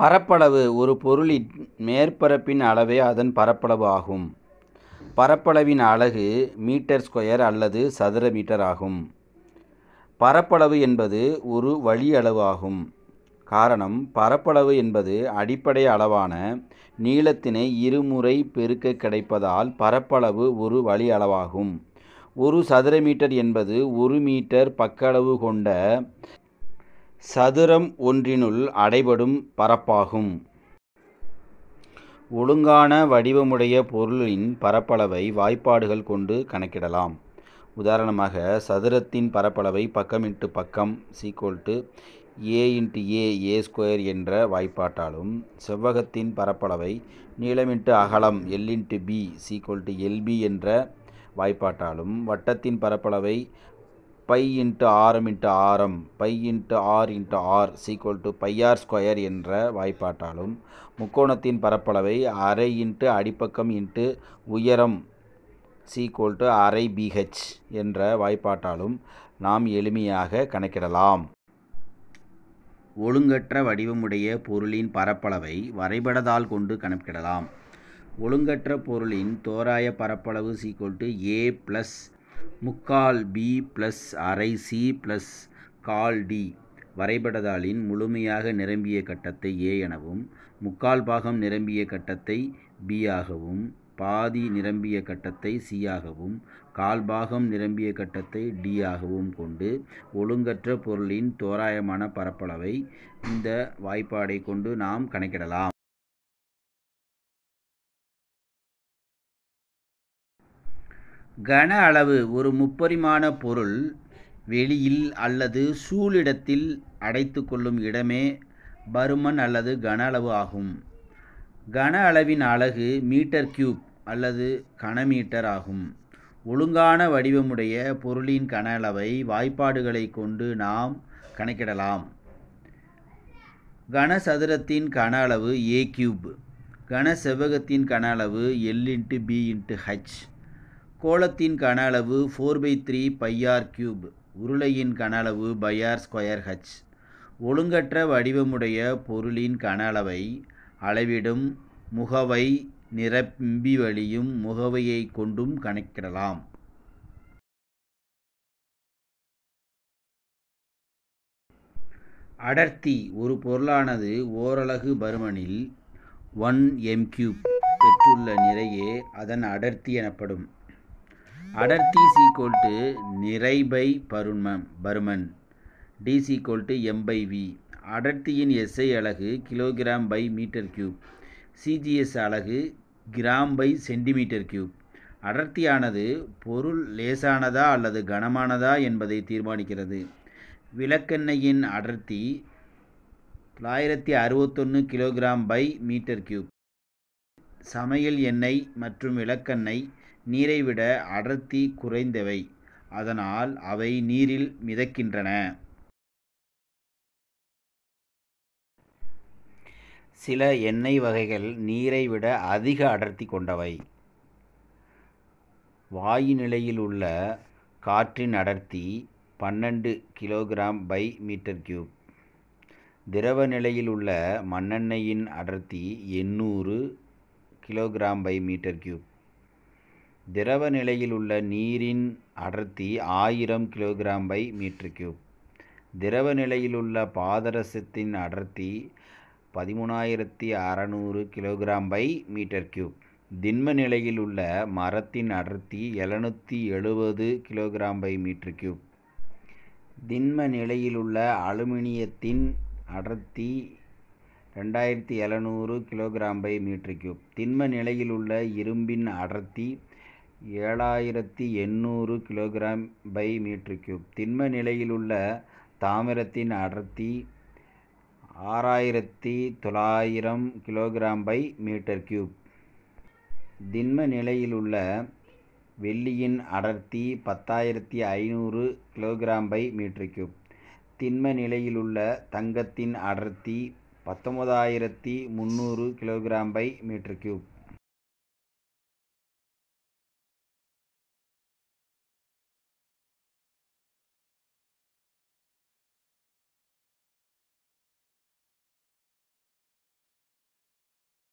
பரப்பளவு ஒரு பொருளின் மேற்பரப்பின் அளவே அதன் பரப்பளவு ஆகும் பரப்பளவின் அழகு மீட்டர் ஸ்கொயர் அல்லது சதுர மீட்டர் ஆகும் பரப்பளவு என்பது ஒரு வழி அளவு ஆகும் காரணம் பரப்பளவு என்பது அடிப்படை அளவான நீளத்தினை இருமுறை பெருக்க கிடைப்பதால் பரப்பளவு ஒரு வழி அளவாகும் ஒரு சதுர மீட்டர் என்பது ஒரு மீட்டர் பக்களவு கொண்ட சதுரம் ஒன்றினுள் அடைபடும் பரப்பாகும் ஒழுங்கான வடிவமுடைய பொருளின் பரப்பளவை வாய்ப்பாடுகள் கொண்டு கணக்கிடலாம் உதாரணமாக சதுரத்தின் பரப்பளவை பக்கம் இன்ட்டு பக்கம் equal to A into A A square என்ற வாய்ப்பாட்டாலும் செவ்வகத்தின் பரப்பளவை நீளம் இன்ட்டு அகலம் L into B equal to LB என்ற வாய்ப்பாட்டாலும் வட்டத்தின் பரப்பளவை பை இன்ட்டு ஆரம் இன்ட்டு ஆரம் pi into R into R equal to pi r square என்ற வாய்ப்பாட்டாலும் முக்கோணத்தின் பரப்பளவை அரை இன்ட்டு அடிப்பக்கம் இன்ட்டு உயரம் சீக்குவல் டு அரை பிஹெச் என்ற வாய்ப்பாட்டாலும் நாம் எளிமையாக கணக்கிடலாம் ஒழுங்கற்ற வடிவமுடைய பொருளின் பரப்பளவை வரைபடத்தால் கொண்டு கணக்கிடலாம் ஒழுங்கற்ற பொருளின் தோராய பரப்பளவு சீக்குவல் டு ஏ ப்ளஸ் முக்கால் பி ப்ளஸ் அரை சி ப்ளஸ் கால் டி வரைபடதாளின் முழுமையாக நிரம்பிய கட்டத்தை ஏ எனவும் முக்கால் பாகம் நிரம்பிய கட்டத்தை பி ஆகவும் பாதி நிரம்பிய கட்டத்தை சி ஆகவும் நிரம்பிய கட்டத்தை டி ஆகவும் கொண்டு ஒழுங்கற்ற பொருளின் தோராயமான பரப்பளவை இந்த வாய்ப்பாடை கொண்டு நாம் கணக்கிடலாம் கன அளவு ஒரு முப்பரிமாண பொருள் வெளியில் அல்லது சூழிடத்தில் அடைத்து கொள்ளும் இடமே பருமன் அல்லது கன அளவு ஆகும் கன அளவின் அலகு மீட்டர் கியூப் அல்லது கனமீட்டர் ஆகும் ஒழுங்கான வடிவமுடைய பொருளின் கன அளவை வாய்ப்பாடுகளை கொண்டு நாம் கணக்கிடலாம் கனசதுரத்தின் கன அளவு ஏ கியூப் கன செவ்வகத்தின் கன அளவு L into B into H கோளத்தின் கன அளவு four by three pi r cube உருளையின் கன அளவு பையார் ஸ்கொயர் ஹச் ஒழுங்கற்ற வடிவமுடைய பொருளின் கன அளவை அளவிடும் முகவை நிரம்பி வழியும் முகவையை கொண்டும் கணக்கிடலாம் அடர்த்தி ஒரு பொருளானது ஓரலகு பருமனில் ஒன் எம் கியூப் பெற்றுள்ள நிறையே அதன் அடர்த்தி எனப்படும் அடர்த்தி சீக்கோல் டு நிறை பை பருமன் பருமன் D equal to M by V அடர்த்தியின் எஸ்ஐ அலகு kilogram by metre cube CGS அலகு கிராம் பை சென்டிமீட்டர் கியூப் அடர்த்தியானது பொருள் லேசானதா அல்லது கனமானதா என்பதை தீர்மானிக்கிறது விளக்கெண்ணெயின் அடர்த்தி தொள்ளாயிரத்தி அறுபத்தொன்று கிலோகிராம் பை மீட்டர் கியூப் சமையல் எண்ணெய் மற்றும் விளக்கெண்ணெய் நீரை விட அடர்த்தி குறைந்தவை அதனால் அவை நீரில் மிதக்கின்றன சில எண்ணெய் வகைகள் நீரை விட அதிக அடர்த்தி கொண்டவை வாயு நிலையில் உள்ள காற்றின் அடர்த்தி பன்னெண்டு கிலோகிராம் பை மீட்டர் கியூப் திரவ நிலையில் உள்ள மண்ணெண்ணெயின் அடர்த்தி எண்ணூறு கிலோகிராம் பை மீட்டர் கியூப் திரவ நிலையில் உள்ள நீரின் அடர்த்தி ஆயிரம் கிலோகிராம் பை மீட்ரு கியூப் திரவ நிலையில் உள்ள பாதரசத்தின் அடர்த்தி பதிமூணாயிரத்தி அறநூறு கிலோகிராம் பை மீட்டர் கியூப் திண்ம நிலையில் உள்ள மரத்தின் அடர்த்தி எழுநூற்றி எழுபது கிலோகிராம் பை மீட்ரு கியூப் திண்ம நிலையில் உள்ள அலுமினியத்தின் அடர்த்தி ரெண்டாயிரத்தி எழுநூறு கிலோகிராம் பை மீட்ரு கியூப் திண்ம நிலையில் உள்ள இரும்பின் அடர்த்தி ஏழாயிரத்தி எண்ணூறு கிலோகிராம் பை மீட்ரு க்யூப் திண்ம நிலையிலுள்ள தாமிரத்தின் அடர்த்தி ஆறாயிரத்தி தொள்ளாயிரம் கிலோகிராம் பை மீட்டர் க்யூப் திண்ம நிலையிலுள்ள வெள்ளியின் அடர்த்தி பத்தாயிரத்தி ஐநூறு கிலோகிராம் பை மீட்ரு க்யூப் திண்ம நிலையிலுள்ள தங்கத்தின் அடர்த்தி பத்தொம்பதாயிரத்தி முந்நூறு கிலோகிராம் பை மீட்ரு க்யூப்